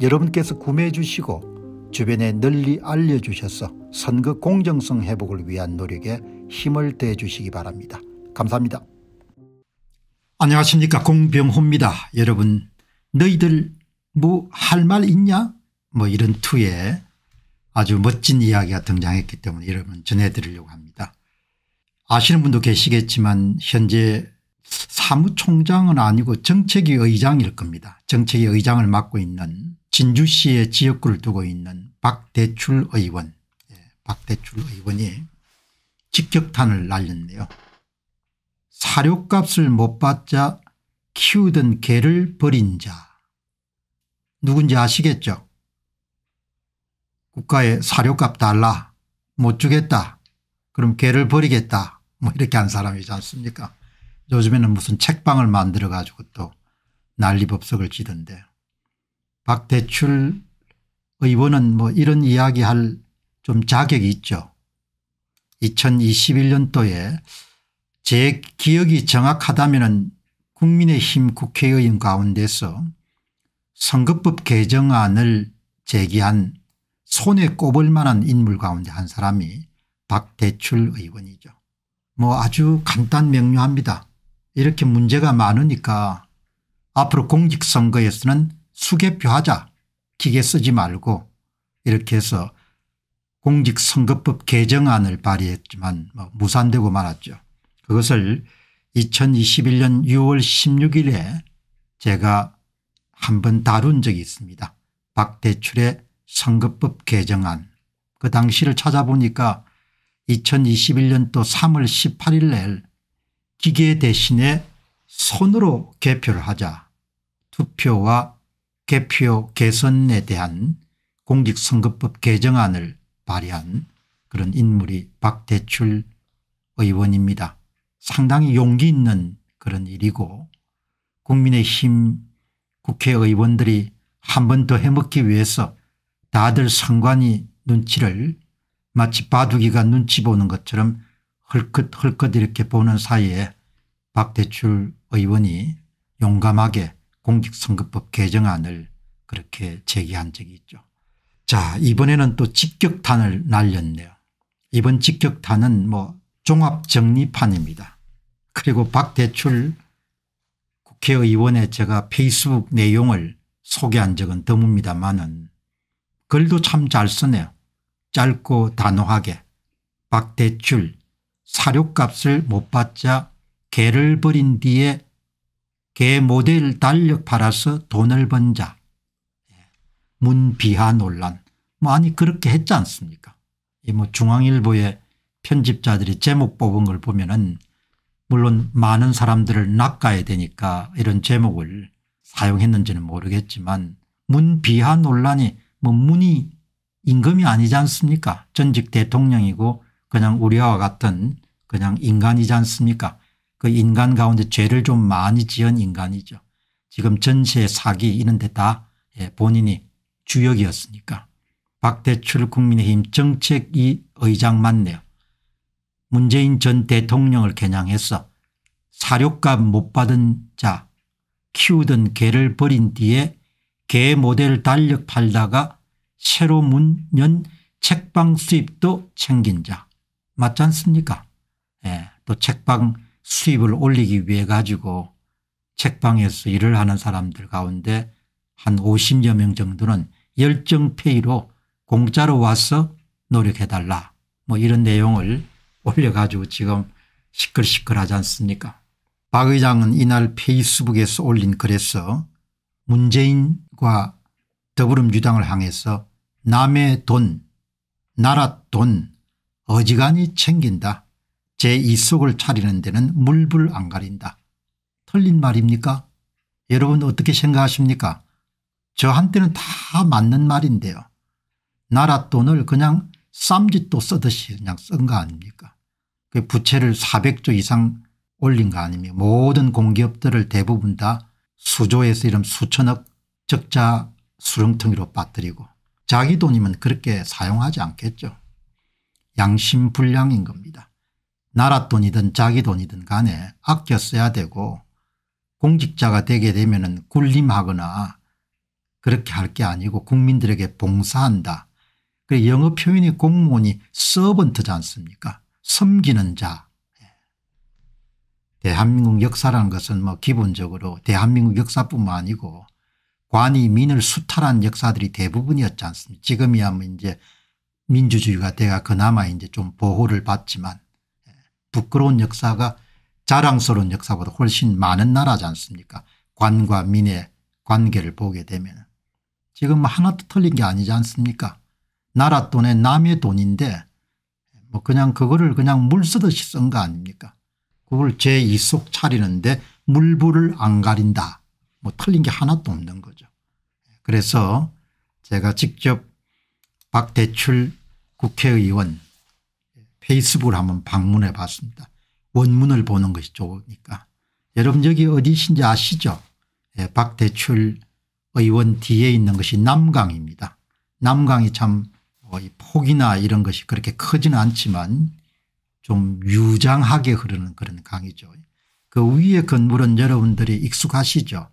여러분께서 구매해 주시고 주변에 널리 알려주셔서 선거 공정성 회복을 위한 노력에 힘을 대해 주시기 바랍니다. 감사합니다. 안녕하십니까 공병호입니다. 여러분 너희들 뭐 할 말 있냐 뭐 이런 투에 아주 멋진 이야기가 등장했기 때문에 여러분 전해드리려고 합니다. 아시는 분도 계시겠지만 현재 사무총장은 아니고 정책위 의장일 겁니다. 정책위 의장을 맡고 있는 진주시에 지역구를 두고 있는 박대출 의원 예, 박대출 의원이 직격탄을 날렸네요. 사료값을 못 받자 키우던 개를 버린 자 누군지 아시겠죠 국가에 사료값 달라 못 주겠다 그럼 개를 버리겠다 뭐 이렇게 한 사람이지 않습니까 요즘에는 무슨 책방을 만들어 가지고 또 난리법석을 치던데 박대출 의원은 뭐 이런 이야기할 좀 자격이 있죠. 2021년도에 제 기억이 정확하다면 국민의힘 국회의원 가운데서 선거법 개정안을 제기한 손에 꼽을 만한 인물 가운데 한 사람이 박대출 의원이죠. 뭐 아주 간단 명료합니다. 이렇게 문제가 많으니까 앞으로 공직선거에서는 수개표하자 기계 쓰지 말고 이렇게 해서 공직선거법 개정안을 발의했지만 뭐 무산되고 말았죠. 그것을 2021년 6월 16일에 제가 한 번 다룬 적이 있습니다. 박대출의 선거법 개정안 그 당시를 찾아보니까 2021년도 3월 18일 날 기계 대신에 손으로 개표를 하자 투표와 개표 개선에 대한 공직선거법 개정안을 발의한 그런 인물이 박대출 의원입니다. 상당히 용기 있는 그런 일이고 국민의힘 국회의원들이 한 번 더 해먹기 위해서 다들 상관이 눈치를 마치 바둑이가 눈치 보는 것처럼 헐끗헐끗 이렇게 보는 사이에 박대출 의원이 용감하게 공직선거법 개정안을 그렇게 제기한 적이 있죠. 자 이번에는 또 직격탄을 날렸네요. 이번 직격탄은 뭐 종합정리판입니다. 그리고 박대출 국회의원의 제가 페이스북 내용을 소개한 적은 드뭅니다마는 글도 참 잘 쓰네요. 짧고 단호하게 박대출 사료값을 못 받자 개를 버린 뒤에 개 모델 달력 팔아서 돈을 번 자. 예. 문비하 논란. 뭐 아니 그렇게 했지 않습니까 이 뭐 중앙일보의 편집자들이 제목 뽑은 걸 보면은 물론 많은 사람들을 낚아야 되니까 이런 제목을 사용했는지는 모르겠지만 문비하 논란이 뭐 문이 임금이 아니지 않습니까 전직 대통령이고 그냥 우리와 같은 그냥 인간이지 않습니까 그 인간 가운데 죄를 좀 많이 지은 인간이죠. 지금 전세 사기 이런 데다 예, 본인이 주역이었으니까. 박대출 국민의힘 정책위 의장 맞네요. 문재인 전 대통령을 겨냥해서 사료값 못 받은 자 키우던 개를 버린 뒤에 개 모델 달력 팔다가 새로 문연 책방 수입도 챙긴 자 맞지 않습니까 예, 또 책방 수입을 올리기 위해 가지고 책방에서 일을 하는 사람들 가운데 한 50여 명 정도는 열정페이로 공짜로 와서 노력해달라 뭐 이런 내용을 올려가지고 지금 시끌시끌하지 않습니까 박 의장은 이날 페이스북에서 올린 글에서 문재인과 더불어민주당을 향해서 남의 돈 나라 돈 어지간히 챙긴다 제 이속을 차리는 데는 물불 안 가린다. 틀린 말입니까? 여러분 어떻게 생각하십니까? 저한테는 다 맞는 말인데요. 나라 돈을 그냥 쌈짓도 쓰듯이 그냥 쓴거 아닙니까? 그 부채를 400조 이상 올린 거 아닙니까? 모든 공기업들을 대부분 다 수조에서 이런 수천억 적자 수렁텅이로 빠뜨리고 자기 돈이면 그렇게 사용하지 않겠죠. 양심불량인 겁니다. 나라 돈이든 자기 돈이든 간에 아껴 써야 되고 공직자가 되게 되면 은 군림하거나 그렇게 할 게 아니고 국민들에게 봉사한다. 그 영어 표현이 공무원이 서번트지 않습니까 섬기는 자. 예. 대한민국 역사라는 것은 뭐 기본적으로 대한민국 역사뿐만 아니고 관이 민을 수탈한 역사들이 대부분이었지 않습니까 지금이야 뭐 이제 민주주의가 돼가 그나마 이제 좀 보호를 받지만 부끄러운 역사가 자랑스러운 역사보다 훨씬 많은 나라지 않습니까 관과 민의 관계를 보게 되면 지금 뭐 하나도 틀린 게 아니지 않습니까 나라 돈에 남의 돈인데 뭐 그냥 그거를 그냥 물 쓰듯이 쓴 거 아닙니까 그걸 제2속 차리는데 물불을 안 가린다 뭐 틀린 게 하나도 없는 거죠 그래서 제가 직접 박대출 국회의원 페이스북을 한번 방문해 봤습니다. 원문을 보는 것이 좋으니까. 여러분 여기 어디신지 아시죠? 예, 박대출 의원 뒤에 있는 것이 남강입니다. 남강이 참 어, 폭이나 이런 것이 그렇게 크지는 않지만 좀 유장하게 흐르는 그런 강이죠. 그 위에 건물은 여러분들이 익숙하시죠.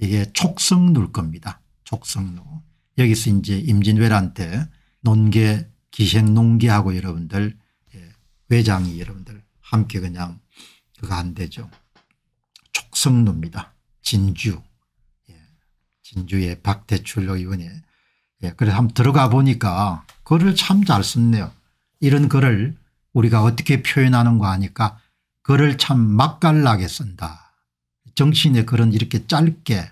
이게 촉성루일 겁니다. 촉성루. 여기서 이제 임진왜란 때 논계 기생농계하고 여러분들 회장이 여러분들 함께 그냥 그거 안 되죠. 촉성로입니다. 진주. 예. 진주의 박대출 의원이 예. 그래서 한번 들어가 보니까 글을 참 잘 썼네요. 이런 글을 우리가 어떻게 표현하는가 하니까 글을 참 맛깔나게 쓴다. 정신의 글은 이렇게 짧게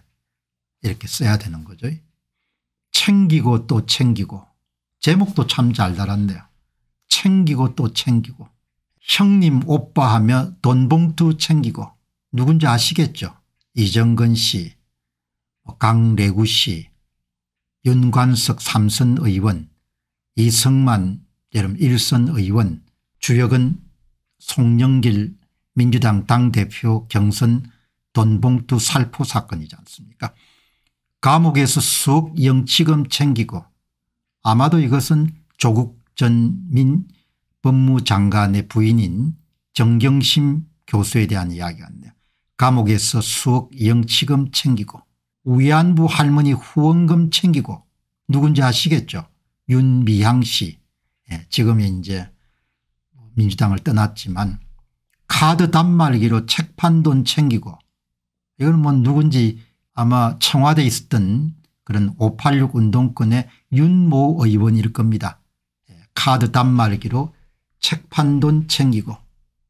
이렇게 써야 되는 거죠. 챙기고 또 챙기고 제목도 참 잘 달았네요. 챙기고 또 챙기고 형님 오빠 하며 돈봉투 챙기고 누군지 아시겠죠 이정근 씨 뭐 강래구 씨 윤관석 삼선 의원 이성만여러분 일선 의원 주역은 송영길 민주당 당대표 경선 돈봉투 살포 사건이지 않습니까 감옥에서 쑥 영치금 챙기고 아마도 이것은 조국 전민 법무장관의 부인인 정경심 교수에 대한 이야기가 있네요. 감옥에서 수억 영치금 챙기고 위안부 할머니 후원금 챙기고 누군지 아시겠죠 윤미향 씨 예, 지금 이제 민주당을 떠났지만 카드 단말기로 책판돈 챙기고 이건 뭐 누군지 아마 청와대에 있었던 그런 586 운동권의 윤모 의원일 겁니다. 카드 단말기로 책판돈 챙기고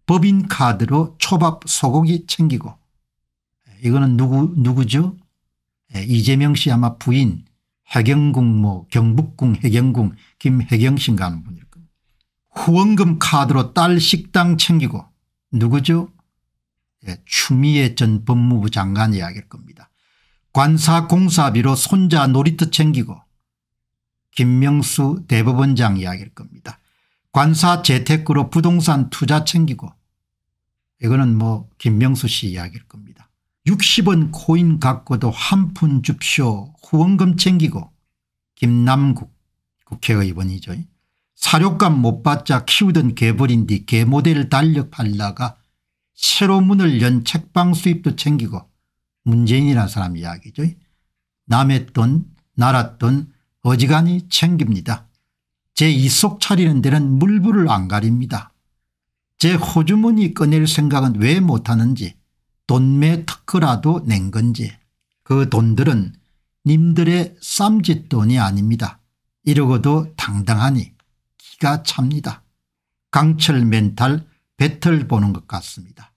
법인 카드로 초밥 소고기 챙기고 이거는 누구 누구죠? 이재명 씨 아마 부인 해경궁 뭐 경북궁 해경궁 김해경 씨인가 하는 분일 겁니다. 후원금 카드로 딸 식당 챙기고 누구죠? 예, 추미애 전 법무부 장관 이야기일 겁니다. 관사 공사비로 손자 놀이터 챙기고 김명수 대법원장 이야기일 겁니다. 관사 재테크로 부동산 투자 챙기고 이거는 뭐 김명수 씨 이야기일 겁니다. 60원 코인 갖고도 한 푼 줍쇼 후원금 챙기고 김남국 국회의원이죠. 사료값 못 받자 키우던 개벌인 뒤 개모델 달력 팔다가 새로 문을 연 책방 수입도 챙기고 문재인이라는 사람 이야기죠. 남의 돈 나라 돈 어지간히 챙깁니다. 제 이속 차리는 데는 물불을 안 가립니다. 제 호주머니 꺼낼 생각은 왜 못하는지 돈매 특허라도 낸 건지 그 돈들은 님들의 쌈짓돈이 아닙니다. 이러고도 당당하니 기가 찹니다. 강철 멘탈 배틀 보는 것 같습니다.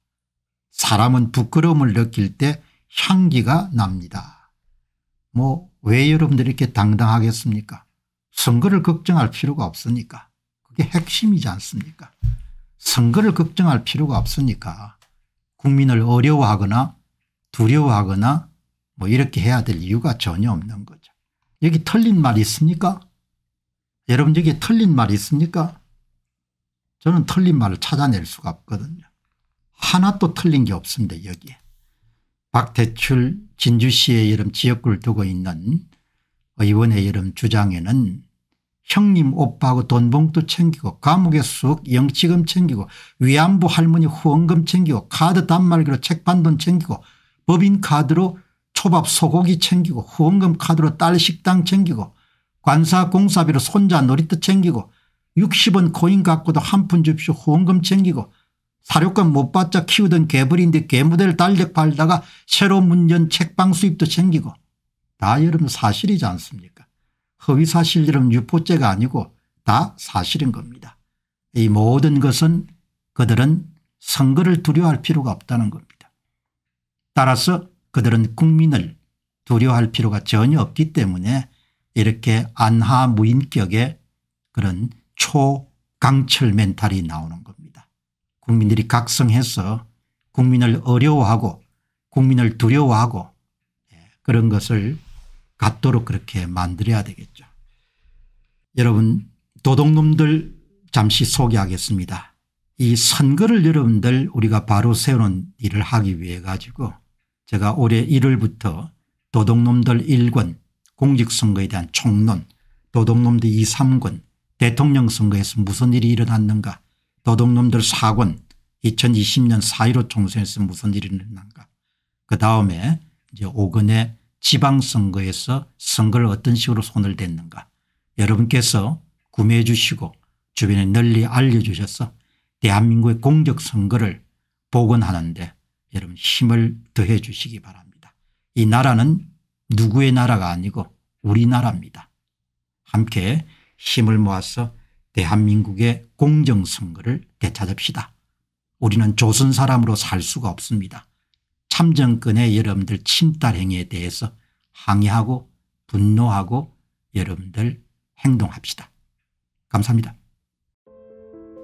사람은 부끄러움을 느낄 때 향기가 납니다. 뭐왜 여러분들이 이렇게 당당하겠습니까? 선거를 걱정할 필요가 없으니까. 그게 핵심이지 않습니까? 선거를 걱정할 필요가 없으니까 국민을 어려워하거나 두려워하거나 뭐 이렇게 해야 될 이유가 전혀 없는 거죠. 여기 틀린 말 있습니까? 여러분 여기 틀린 말 있습니까? 저는 틀린 말을 찾아낼 수가 없거든요. 하나도 틀린 게 없습니다 여기에. 박대출 진주시의 여름 지역구를 두고 있는 의원의 여름 주장에는 형님 오빠하고 돈봉투 챙기고 감옥에 쑥 영치금 챙기고 위안부 할머니 후원금 챙기고 카드 단말기로 책반돈 챙기고 법인 카드로 초밥 소고기 챙기고 후원금 카드로 딸 식당 챙기고 관사 공사비로 손자 놀이터 챙기고 60원 코인 갖고도 한 푼 줍쇼 후원금 챙기고 사료값 못 받자 키우던 개불인데 개무대를 달력 팔다가 새로 문전 책방 수입도 챙기고 다 여러분 사실이지 않습니까 허위사실 여러분 유포죄가 아니고 다 사실인 겁니다. 이 모든 것은 그들은 선거를 두려워할 필요가 없다는 겁니다. 따라서 그들은 국민을 두려워할 필요가 전혀 없기 때문에 이렇게 안하무인격의 그런 초강철 멘탈이 나오는 겁니다. 국민들이 각성해서 국민을 어려워하고 국민을 두려워하고 예, 그런 것을 갖도록 그렇게 만들어야 되겠죠. 여러분 도둑놈들 잠시 소개하겠습니다. 이 선거를 여러분들 우리가 바로 세우는 일을 하기 위해 가지고 제가 올해 1월부터 도둑놈들 1권 공직선거에 대한 총론 도둑놈들 2, 3권 대통령 선거에서 무슨 일이 일어났는가 도둑놈들 사건 2020년 4.15 총선에서 무슨 일이 일어난가 그 다음에 이제 오건의 지방선거에서 선거를 어떤 식으로 손을 댔는가 여러분께서 구매해 주시고 주변에 널리 알려주셔서 대한민국의 공적선거를 복원하는데 여러분 힘을 더해 주시기 바랍니다. 이 나라는 누구의 나라가 아니고 우리나라입니다. 함께 힘을 모아서 대한민국의 공정선거를 되찾읍시다. 우리는 조선 사람으로 살 수가 없습니다. 참정권의 여러분들 침탈 행위에 대해서 항의하고 분노하고 여러분들 행동합시다. 감사합니다.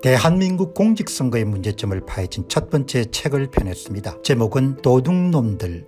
대한민국 공직선거의 문제점을 파헤친 첫 번째 책을 펴냈습니다. 제목은 도둑놈들